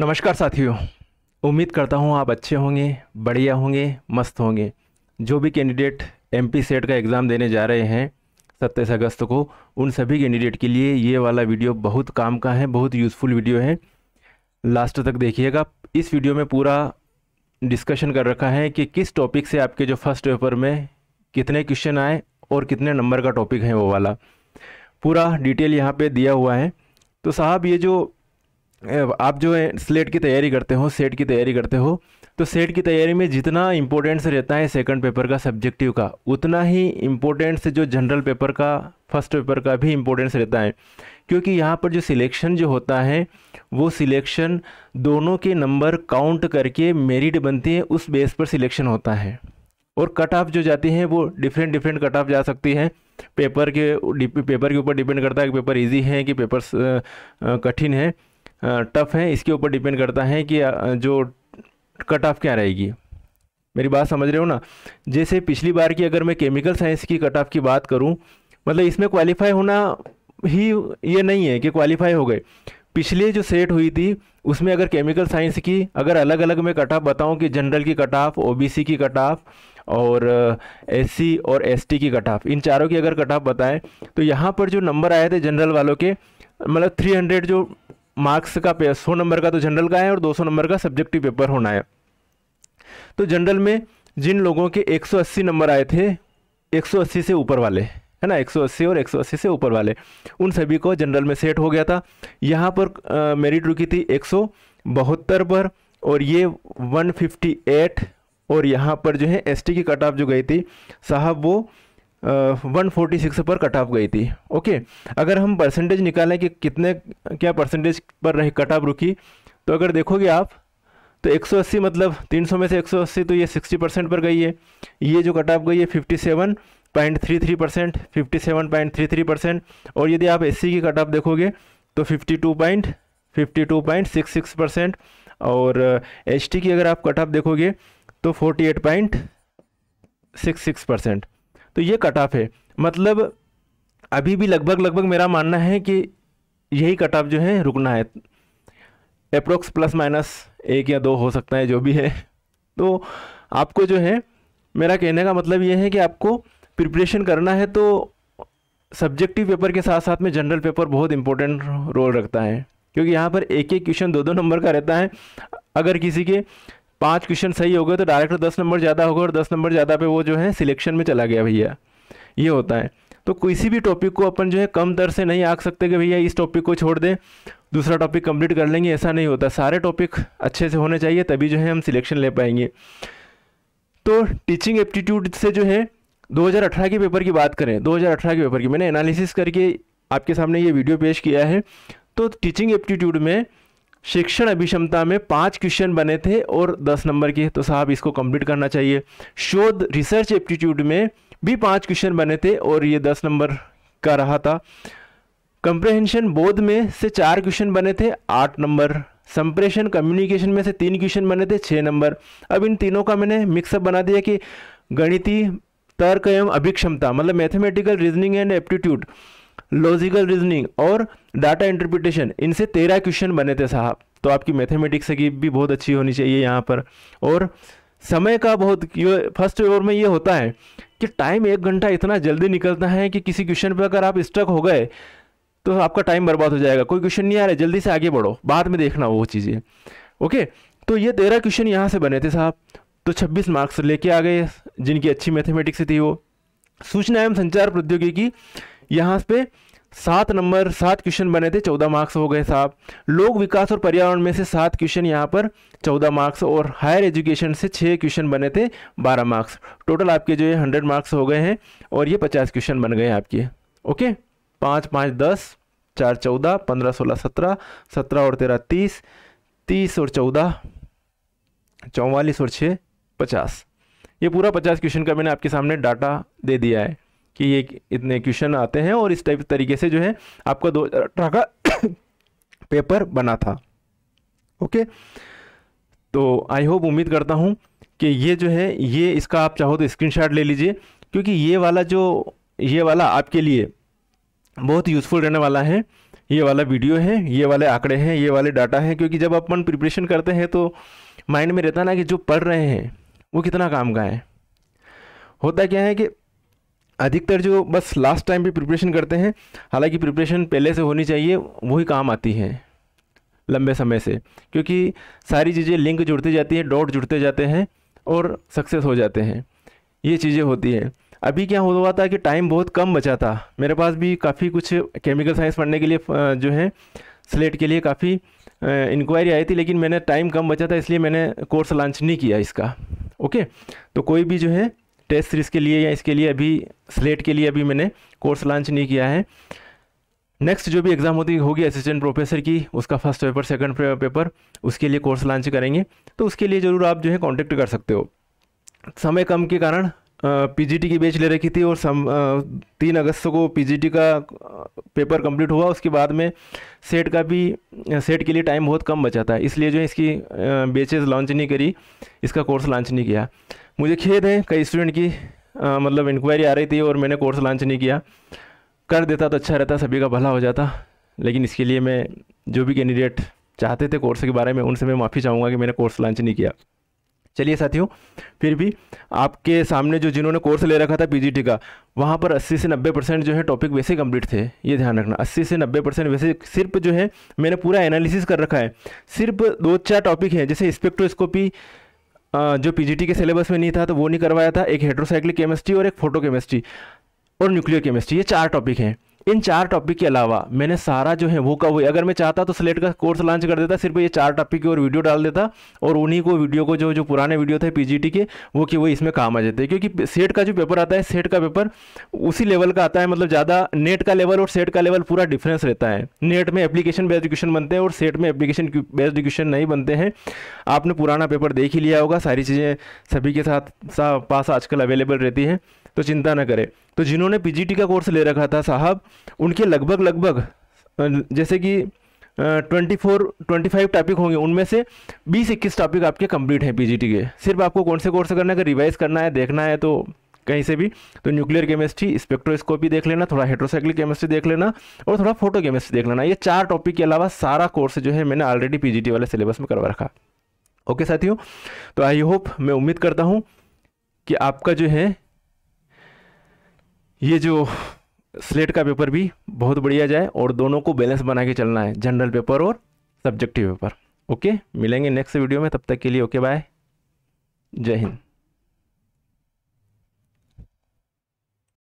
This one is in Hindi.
नमस्कार साथियों उम्मीद करता हूँ आप अच्छे होंगे बढ़िया होंगे मस्त होंगे जो भी कैंडिडेट एमपी सेट का एग्ज़ाम देने जा रहे हैं सत्ताईस अगस्त को उन सभी कैंडिडेट के लिए ये वाला वीडियो बहुत काम का है बहुत यूज़फुल वीडियो है लास्ट तक देखिएगा इस वीडियो में पूरा डिस्कशन कर रखा है कि किस टॉपिक से आपके जो फर्स्ट पेपर में कितने क्वेश्चन आए और कितने नंबर का टॉपिक है वो वाला पूरा डिटेल यहाँ पर दिया हुआ है तो साहब ये जो आप जो है स्लेट की तैयारी करते हो सेट की तैयारी करते हो तो सेट की तैयारी में जितना इम्पोर्टेंस रहता है सेकंड पेपर का सब्जेक्टिव का उतना ही इम्पोर्टेंस जो जनरल पेपर का फर्स्ट पेपर का भी इम्पोर्टेंस रहता है क्योंकि यहाँ पर जो सिलेक्शन जो होता है वो सिलेक्शन दोनों के नंबर काउंट करके मेरिट बनती है उस बेस पर सिलेक्शन होता है और कट ऑफ जो जाती है वो डिफरेंट डिफरेंट कट ऑफ जा सकती है पेपर के पेपर के ऊपर डिपेंड करता है कि पेपर ईजी है कि पेपर कठिन है टफ़ हैं इसके ऊपर डिपेंड करता है कि जो कट ऑफ क्या रहेगी मेरी बात समझ रहे हो ना जैसे पिछली बार की अगर मैं केमिकल साइंस की कट ऑफ की बात करूं मतलब इसमें क्वालिफाई होना ही ये नहीं है कि क्वालिफाई हो गए पिछले जो सेट हुई थी उसमें अगर केमिकल साइंस की अगर अलग अलग मैं कट ऑफ बताऊँ कि जनरल की कट ऑफ ओ की कट ऑफ और एस और एस की कट ऑफ इन चारों की अगर कट ऑफ बताएं तो यहाँ पर जो नंबर आए थे जनरल वालों के मतलब 300 जो मार्क्स का सौ नंबर का तो जनरल का है और 200 नंबर का सब्जेक्टिव पेपर होना है तो जनरल में जिन लोगों के 180 नंबर आए थे 180 से ऊपर वाले है ना 180 और 180 से ऊपर वाले उन सभी को जनरल में सेट हो गया था यहाँ पर मेरिट रुकी थी एक पर और ये एट और यहाँ पर जो है टी की कट ऑफ जो गई थी साहब वो वन फोर्टी सिक्स पर कट ऑफ गई थी ओके अगर हम परसेंटेज निकालें कि कितने क्या परसेंटेज पर रही कट ऑफ रुकी तो अगर देखोगे आप तो 180 मतलब 300 में से 180 तो ये 60 परसेंट पर गई है ये जो कट ऑफ गई है 57.33 परसेंट थ्री परसेंट और यदि आप एससी की कट ऑफ देखोगे तो 52.52.66 परसेंट और एचटी की अगर आप कट ऑफ देखोगे तो 48.66 परसेंट तो ये कट ऑफ है मतलब अभी भी लगभग लगभग मेरा मानना है कि यही कट ऑफ जो है रुकना है अप्रोक्स प्लस माइनस एक या दो हो सकता है जो भी है तो आपको जो है मेरा कहने का मतलब ये है कि आपको प्रिपरेशन करना है तो सब्जेक्टिव पेपर के साथ साथ में जनरल पेपर बहुत इंपॉर्टेंट रोल रखता है क्योंकि यहाँ पर एक एक क्वेश्चन दो दो नंबर का रहता है अगर किसी के पाँच क्वेश्चन सही हो गए तो डायरेक्ट दस नंबर ज़्यादा होगा और दस नंबर ज़्यादा पे वो जो है सिलेक्शन में चला गया भैया ये होता है तो किसी भी टॉपिक को अपन जो है कम दर से नहीं आँख सकते कि भैया इस टॉपिक को छोड़ दें दूसरा टॉपिक कंप्लीट कर लेंगे ऐसा नहीं होता सारे टॉपिक अच्छे से होने चाहिए तभी जो है हम सिलेक्शन ले पाएंगे तो टीचिंग एप्टीट्यूड से जो है 2018 के पेपर की बात करें 2018 के पेपर की मैंने एनालिसिस करके आपके सामने ये वीडियो पेश किया है तो टीचिंग एप्टीट्यूड में शिक्षण अभिक्षमता में पाँच क्वेश्चन बने थे और दस नंबर के तो साहब इसको कंप्लीट करना चाहिए शोध रिसर्च एप्टीट्यूड में भी पाँच क्वेश्चन बने थे और ये दस नंबर का रहा था कंप्रहेंशन बोध में से चार क्वेश्चन बने थे आठ नंबर संप्रेषण कम्युनिकेशन में से तीन क्वेश्चन बने थे छः नंबर अब इन तीनों का मैंने मिक्सअप बना दिया कि गणितीय तर्क एवं अभिक्षमता मतलब mathematical reasoning and aptitude logical reasoning और डाटा इंटरप्रिटेशन इनसे तेरह क्वेश्चन बने थे साहब तो आपकी मैथमेटिक्स की भी बहुत अच्छी होनी चाहिए यहाँ पर और समय का बहुत फर्स्ट ओवर में ये होता है कि टाइम एक घंटा इतना जल्दी निकलता है कि किसी क्वेश्चन पर अगर आप स्ट्रक हो गए तो आपका टाइम बर्बाद हो जाएगा कोई क्वेश्चन नहीं आ रहा जल्दी से आगे बढ़ो बाद में देखना वो चीज़ें ओके तो ये तेरह क्वेश्चन यहाँ से बने थे साहब तो छब्बीस मार्क्स लेके आ गए जिनकी अच्छी मैथमेटिक्स थी वो सूचना एवं संचार प्रौद्योगिकी यहाँ पे सात नंबर सात क्वेश्चन बने थे चौदह मार्क्स हो गए साहब लोक विकास और पर्यावरण में से सात क्वेश्चन यहाँ पर चौदह मार्क्स और हायर एजुकेशन से छः क्वेश्चन बने थे बारह मार्क्स टोटल आपके जो है हंड्रेड मार्क्स हो गए हैं और ये पचास क्वेश्चन बन गए आपके ओके पाँच पाँच दस चार चौदह पंद्रह सोलह सत्रह सत्रह और तेरह तीस तीस और चौदह चौवालीस और छः पचास ये पूरा पचास क्वेश्चन का मैंने आपके सामने डाटा दे दिया है कि ये इतने क्वेश्चन आते हैं और इस टाइप तरीके से जो है आपका दो का पेपर बना था ओके तो आई होप उम्मीद करता हूँ कि ये जो है ये इसका आप चाहो तो स्क्रीनशॉट ले लीजिए क्योंकि ये वाला जो ये वाला आपके लिए बहुत यूज़फुल रहने वाला है ये वाला वीडियो है ये वाले आंकड़े हैं ये वाले डाटा हैं क्योंकि जब अपन प्रिपरेशन करते हैं तो माइंड में रहता ना कि जो पढ़ रहे हैं वो कितना काम का है होता क्या है कि अधिकतर जो बस लास्ट टाइम पे प्रिपरेशन करते हैं हालांकि प्रिपरेशन पहले से होनी चाहिए वही काम आती है लंबे समय से क्योंकि सारी चीज़ें लिंक जुड़ती जाती हैं डॉट जुड़ते जाते हैं और सक्सेस हो जाते हैं ये चीज़ें होती हैं अभी क्या हो रहा था कि टाइम बहुत कम बचा था मेरे पास भी काफ़ी कुछ केमिकल साइंस पढ़ने के लिए जो है स्लेट के लिए काफ़ी इंक्वायरी आई थी लेकिन मैंने टाइम कम बचा था इसलिए मैंने कोर्स लॉन्च नहीं किया इसका ओके तो कोई भी जो है टेस्ट सीरीज़ के लिए या इसके लिए अभी स्लेट के लिए अभी मैंने कोर्स लॉन्च नहीं किया है नेक्स्ट जो भी एग्ज़ाम होती होगी असिस्टेंट प्रोफेसर की उसका फर्स्ट पेपर सेकंड पेपर उसके लिए कोर्स लॉन्च करेंगे तो उसके लिए ज़रूर आप जो है कांटेक्ट कर सकते हो समय कम के कारण पीजीटी की बेच ले रखी थी और सम तीन अगस्त को पीजीटी का पेपर कंप्लीट हुआ उसके बाद में सेट का भी सेट के लिए टाइम बहुत कम बचा था इसलिए जो है इसकी बेचेज लॉन्च नहीं करी इसका कोर्स लॉन्च नहीं किया मुझे खेद है कई स्टूडेंट की आ, मतलब इंक्वायरी आ रही थी और मैंने कोर्स लॉन्च नहीं किया कर देता तो अच्छा रहता सभी का भला हो जाता लेकिन इसके लिए मैं जो भी कैंडिडेट चाहते थे कोर्स के बारे में उनसे मैं माफ़ी चाहूँगा कि मैंने कोर्स लॉन्च नहीं किया चलिए साथियों फिर भी आपके सामने जो जिन्होंने कोर्स ले रखा था पीजीटी का वहाँ पर 80 से 90 परसेंट जो है टॉपिक वैसे कंप्लीट थे ये ध्यान रखना 80 से 90 परसेंट वैसे सिर्फ जो है मैंने पूरा एनालिसिस कर रखा है सिर्फ दो चार टॉपिक हैं जैसे स्पेक्ट्रोस्कोपी जो पी के सिलेबस में नहीं था तो वो नहीं करवाया था एक हेड्रोसाइक्लिक केमिस्ट्री और एक फोटो केमिस्ट्री और न्यूक्लियर केमिस्ट्री ये चार टॉपिक हैं इन चार टॉपिक के अलावा मैंने सारा जो है वो का वो अगर मैं चाहता तो स्लेट का कोर्स लॉन्च कर देता सिर्फ ये चार टॉपिक की और वीडियो डाल देता और उन्हीं को वीडियो को जो जो पुराने वीडियो थे पीजीटी के वो कि वो इसमें काम आ जाते हैं क्योंकि सेट का जो पेपर आता है सेट का पेपर उसी लेवल का आता है मतलब ज़्यादा नेट का लेवल और सेट का लेवल पूरा डिफरेंस रहता है नेट में एप्लीकेशन बेस्ड क्वेश्चन बनते हैं और सेट में एप्लीकेशन बेस्ड क्वेश्चन नहीं बनते हैं आपने पुराना पेपर देख ही लिया होगा सारी चीज़ें सभी के साथ पास आजकल अवेलेबल रहती हैं तो चिंता ना करें तो जिन्होंने पीजीटी का कोर्स ले रखा था साहब उनके लगभग लगभग जैसे कि twenty four twenty five topic होंगे उनमें से बीस इक्कीस टॉपिक आपके कंप्लीट हैं पीजीटी के सिर्फ आपको कौन से कोर्स करना है अगर रिवाइज करना है देखना है तो कहीं से भी तो न्यूक्लियर केमिस्ट्री स्पेक्ट्रोस्कोपी देख लेना थोड़ा हेड्रोसाइक्लिक केमिस्ट्री देख लेना और थोड़ा फोटो केमिस्ट्री देख लेना ये चार टॉपिक के अलावा सारा कोर्स जो है मैंने ऑलरेडी पीजीटी वाले सिलेबस में करवा रखा ओके साथियों तो आई होप मैं उम्मीद करता हूँ कि आपका जो है ये जो स्लेट का पेपर भी बहुत बढ़िया जाए और दोनों को बैलेंस बना के चलना है जनरल पेपर और सब्जेक्टिव पेपर ओके मिलेंगे नेक्स्ट वीडियो में तब तक के लिए ओके बाय जय हिंद